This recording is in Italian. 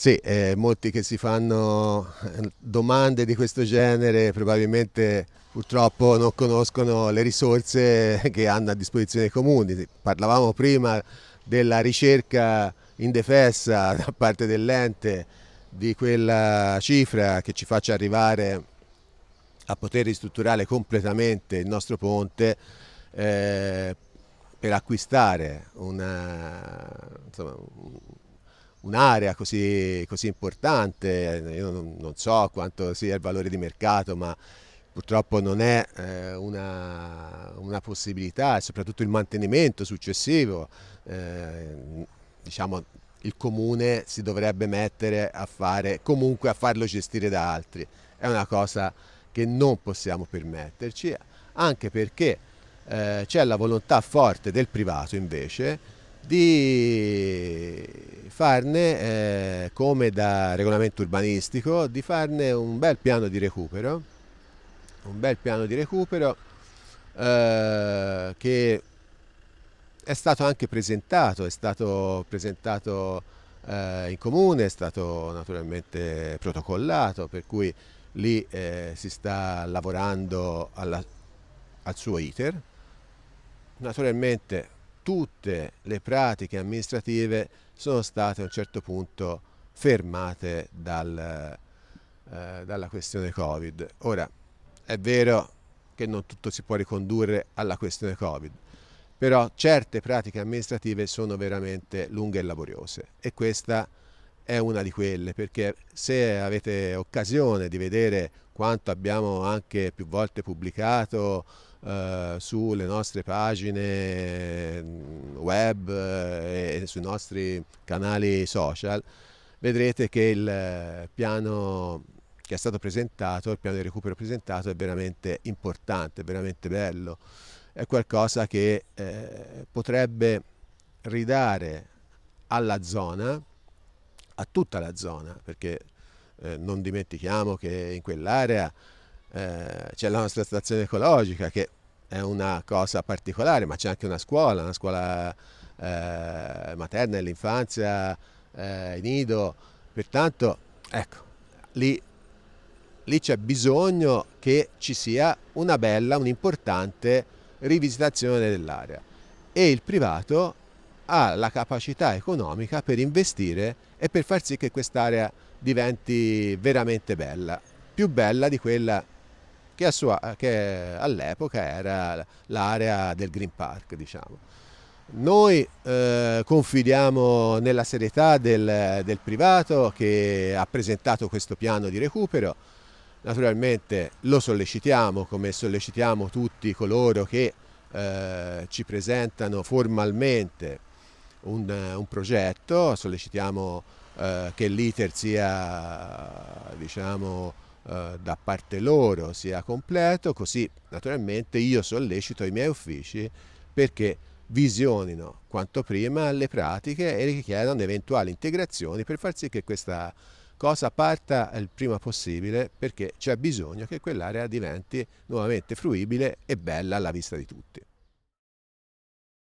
Sì, eh, molti che si fanno eh, domande di questo genere probabilmente purtroppo non conoscono le risorse che hanno a disposizione i comuni. Parlavamo prima della ricerca indefessa da parte dell'ente di quella cifra che ci faccia arrivare a poter ristrutturare completamente il nostro ponte eh, per acquistare una, insomma, un'area così, così, importante, io non, non, so quanto sia il valore di mercato, ma purtroppo non è eh, una, una, possibilità, e soprattutto il mantenimento successivo, eh, diciamo, il comune si dovrebbe mettere a fare, comunque a farlo gestire da altri, è una cosa che non possiamo permetterci, anche perché eh, c'è la volontà forte del privato invece di farne, eh, come da regolamento urbanistico, di farne un bel piano di recupero, un bel piano di recupero eh, che è stato anche presentato, è stato presentato eh, in comune, è stato naturalmente protocollato, per cui lì eh, si sta lavorando alla, al suo iter. Naturalmente tutte le pratiche amministrative sono state a un certo punto fermate dal, eh, dalla questione Covid. Ora, è vero che non tutto si può ricondurre alla questione Covid, però certe pratiche amministrative sono veramente lunghe e laboriose e questa è una di quelle, perché se avete occasione di vedere quanto abbiamo anche più volte pubblicato eh, sulle nostre pagine mm, web eh, e sui nostri canali social, vedrete che il piano che è stato presentato, il piano di recupero presentato è veramente importante, è veramente bello, è qualcosa che eh, potrebbe ridare alla zona a tutta la zona, perché eh, non dimentichiamo che in quell'area eh, c'è la nostra stazione ecologica che è una cosa particolare, ma c'è anche una scuola, una scuola eh, materna l'infanzia, eh, nido, pertanto ecco, lì, lì c'è bisogno che ci sia una bella, un'importante rivisitazione dell'area e il privato ha la capacità economica per investire e per far sì che quest'area diventi veramente bella, più bella di quella che, che all'epoca era l'area del Green Park. Diciamo. Noi eh, confidiamo nella serietà del, del privato che ha presentato questo piano di recupero, naturalmente lo sollecitiamo come sollecitiamo tutti coloro che eh, ci presentano formalmente un, un progetto, sollecitiamo eh, che l'iter sia diciamo, eh, da parte loro sia completo, così naturalmente io sollecito i miei uffici perché visionino quanto prima le pratiche e richiedano eventuali integrazioni per far sì che questa cosa parta il prima possibile perché c'è bisogno che quell'area diventi nuovamente fruibile e bella alla vista di tutti.